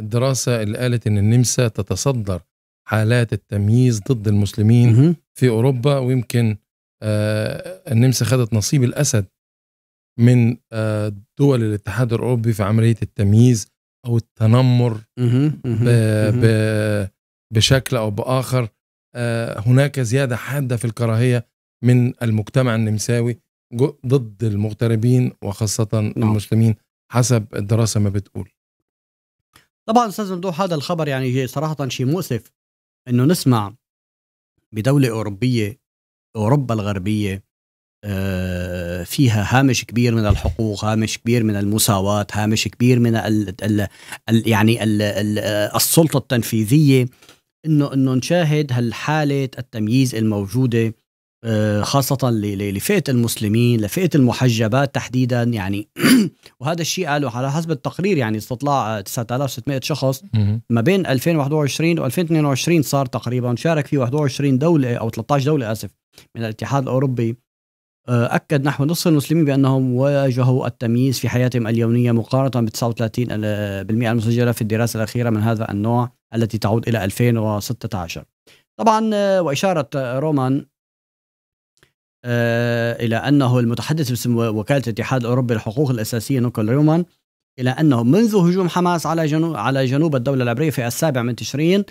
الدراسة اللي قالت أن النمسا تتصدر حالات التمييز ضد المسلمين في أوروبا ويمكن آه، النمسا خدت نصيب الأسد من آه، دول الاتحاد الأوروبي في عملية التمييز أو التنمر بشكل أو بآخر آه، هناك زيادة حادة في الكراهية من المجتمع النمساوي ضد المغتربين وخاصة نعم. المسلمين حسب الدراسة ما بتقول طبعا استاذ ممدوح هذا الخبر يعني صراحه شيء مؤسف انه نسمع بدوله اوروبيه اوروبا الغربيه آه، فيها هامش كبير من الحقوق هامش كبير من المساواة هامش كبير من الـ الـ الـ يعني الـ الـ السلطة التنفيذية انه انه نشاهد هالحالة التمييز الموجودة آه، خاصة لفئة المسلمين لفئة المحجبات تحديدا يعني وهذا الشيء قالوا على حسب التقرير يعني استطلاع 9600 آه، شخص ما بين 2021 و 2022 صار تقريبا شارك فيه 21 دولة أو 13 دولة آسف من الاتحاد الأوروبي آه، أكد نحو نصف المسلمين بأنهم واجهوا التمييز في حياتهم اليومية مقارنة ب 39% المسجلة في الدراسة الأخيرة من هذا النوع التي تعود إلى 2016 طبعا وإشارة رومان آه، إلى أنه المتحدث باسم وكالة الاتحاد الأوروبي للحقوق الأساسية نوكل ريومان إلى أنه منذ هجوم حماس على جنوب على جنوب الدولة العبرية في السابع من تشرين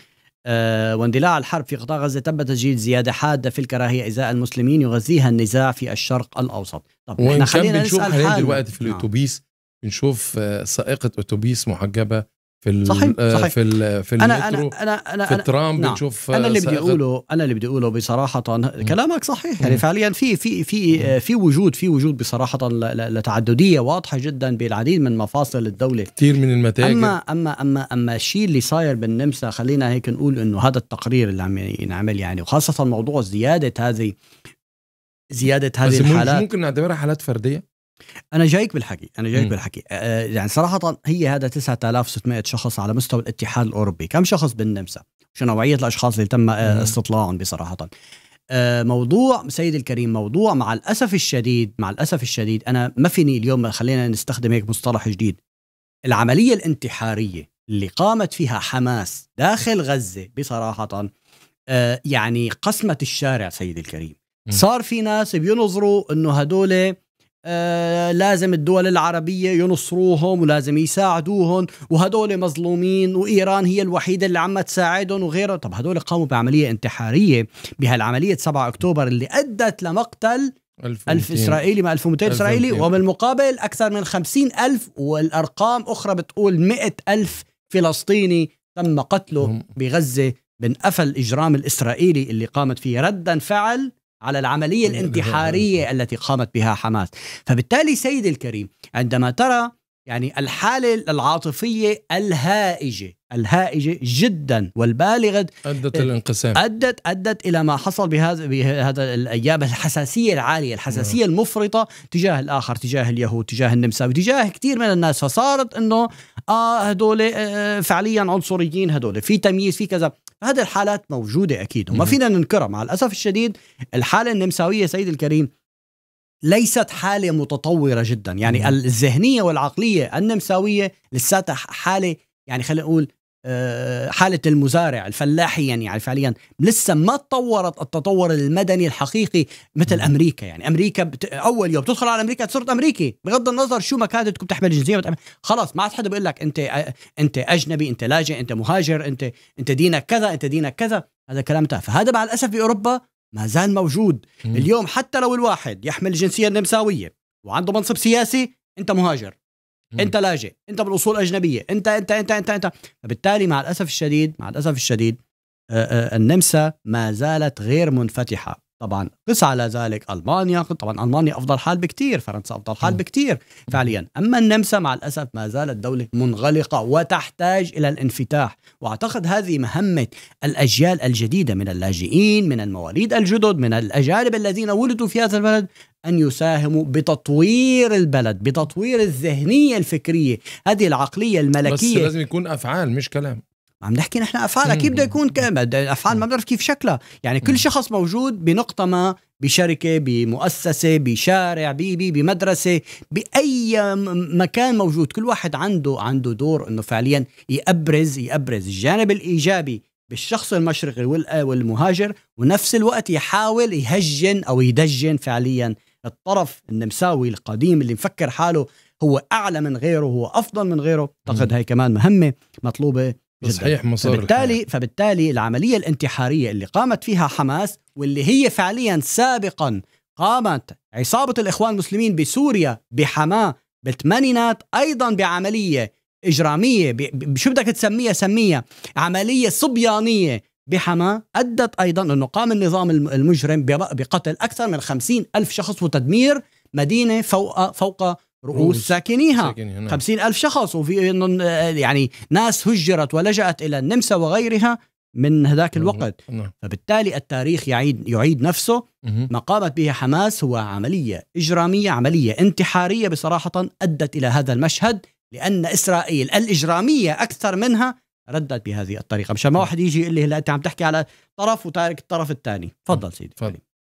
آه، واندلاع الحرب في قطاع غزة تم تسجيل زيادة حادة في الكراهية إزاء المسلمين يغذيها النزاع في الشرق الأوسط طب احنا خلينا نسأل حالنا دلوقتي في نعم. الأتوبيس بنشوف آه، سائقة أتوبيس محجبة في ال صحيح آه، صحيح في الـ في انا انا انا انا في الترام أنا نعم. بنشوف انا اللي آه، بدي اقوله انا اللي بدي اقوله بصراحه كلامك صحيح يعني فعليا في في في آه، في وجود في وجود بصراحه لتعدديه واضحه جدا بالعديد من مفاصل الدوله كثير من المتاجر اما اما اما اما الشيء اللي صاير بالنمسا خلينا هيك نقول انه هذا التقرير اللي عم ينعمل يعني وخاصه موضوع زياده هذه زياده هذه الحالات ممكن نعتبرها حالات فرديه انا جايك بالحكي انا جايك م. بالحكي أه يعني صراحه هي هذا 9600 شخص على مستوى الاتحاد الاوروبي كم شخص بالنمسا شو نوعيه الاشخاص اللي تم استطلاعهم بصراحه أه موضوع سيد الكريم موضوع مع الاسف الشديد مع الاسف الشديد انا ما فيني اليوم خلينا نستخدم هيك مصطلح جديد العمليه الانتحاريه اللي قامت فيها حماس داخل غزه بصراحه أه يعني قسمت الشارع سيد الكريم صار في ناس بينظروا انه هدول آه، لازم الدول العربية ينصروهم ولازم يساعدوهم وهدول مظلومين وإيران هي الوحيدة اللي عم تساعدهم وغيره طب هدول قاموا بعملية انتحارية بهالعملية 7 أكتوبر اللي أدت لمقتل ألف, ألف إسرائيلي ما 1200 إسرائيلي وبالمقابل أكثر من خمسين ألف والأرقام أخرى بتقول مئة ألف فلسطيني تم قتله بغزة من أفل الإجرام الإسرائيلي اللي قامت فيه ردا فعل على العملية طيب، الانتحارية التي قامت بها حماس فبالتالي سيدي الكريم عندما ترى يعني الحالة العاطفية الهائجة الهائجة جدا والبالغة أدت الانقسام أدت أدت إلى ما حصل بهذا بهذا الأيام الحساسية العالية الحساسية مم. نعم. المفرطة تجاه الآخر تجاه اليهود تجاه النمساوي تجاه كثير من الناس فصارت أنه آه هدول آه فعليا عنصريين هدول في تمييز في كذا فهذه الحالات موجودة أكيد وما فينا ننكرها مع الأسف الشديد الحالة النمساوية سيد الكريم ليست حالة متطورة جدا يعني الذهنية والعقلية النمساوية لساتها حالة يعني خلينا نقول آه، حالة المزارع الفلاحي يعني،, يعني فعليا لسه ما تطورت التطور المدني الحقيقي مثل أمريكا يعني أمريكا بت... أول يوم تدخل على أمريكا صرت أمريكي بغض النظر شو مكانتك بتحمل جنسية بتحمل... خلاص ما عاد حدا بيقول لك أنت أنت أجنبي أنت لاجئ أنت مهاجر أنت أنت دينك كذا أنت دينك كذا هذا كلام تافه فهذا مع الأسف بأوروبا ما زال موجود اليوم حتى لو الواحد يحمل الجنسية النمساوية وعنده منصب سياسي أنت مهاجر مم. انت لاجئ انت من اصول اجنبيه انت انت انت انت انت فبالتالي مع الاسف الشديد مع الاسف الشديد آه، آه، النمسا ما زالت غير منفتحه طبعا قس على ذلك المانيا طبعا المانيا افضل حال بكثير فرنسا افضل حال بكثير فعليا اما النمسا مع الاسف ما زالت دوله منغلقه وتحتاج الى الانفتاح واعتقد هذه مهمه الاجيال الجديده من اللاجئين من المواليد الجدد من الاجانب الذين ولدوا في هذا البلد أن يساهموا بتطوير البلد بتطوير الذهنية الفكرية هذه العقلية الملكية بس لازم يكون أفعال مش كلام عم نحكي نحن افعال اكيد بده يكون الافعال ما بعرف كيف شكلها يعني كل شخص موجود بنقطه ما بشركه بمؤسسه بشارع بي بمدرسه باي مكان موجود كل واحد عنده عنده دور انه فعليا يابرز يابرز الجانب الايجابي بالشخص المشرقي والمهاجر ونفس الوقت يحاول يهجن او يدجن فعليا الطرف النمساوي القديم اللي مفكر حاله هو اعلى من غيره هو افضل من غيره اعتقد هاي كمان مهمه مطلوبه صحيح مصر فبالتالي الحياة. فبالتالي العمليه الانتحاريه اللي قامت فيها حماس واللي هي فعليا سابقا قامت عصابه الاخوان المسلمين بسوريا بحماه بالثمانينات ايضا بعمليه اجراميه شو بدك تسميها سميها عمليه صبيانيه بحماه أدت أيضا أنه قام النظام المجرم بقتل أكثر من خمسين ألف شخص وتدمير مدينة فوق, فوق رؤوس ساكنيها نعم. خمسين ألف شخص وفي يعني ناس هجرت ولجأت إلى النمسا وغيرها من هذاك نعم، الوقت نعم. فبالتالي التاريخ يعيد يعيد نفسه ما قامت به حماس هو عملية إجرامية عملية انتحارية بصراحة أدت إلى هذا المشهد لأن إسرائيل الإجرامية أكثر منها ردت بهذه الطريقة مشان ما واحد يجي يقول لي هلا أنت عم تحكي على طرف وتارك الطرف الثاني تفضل سيدي فضل.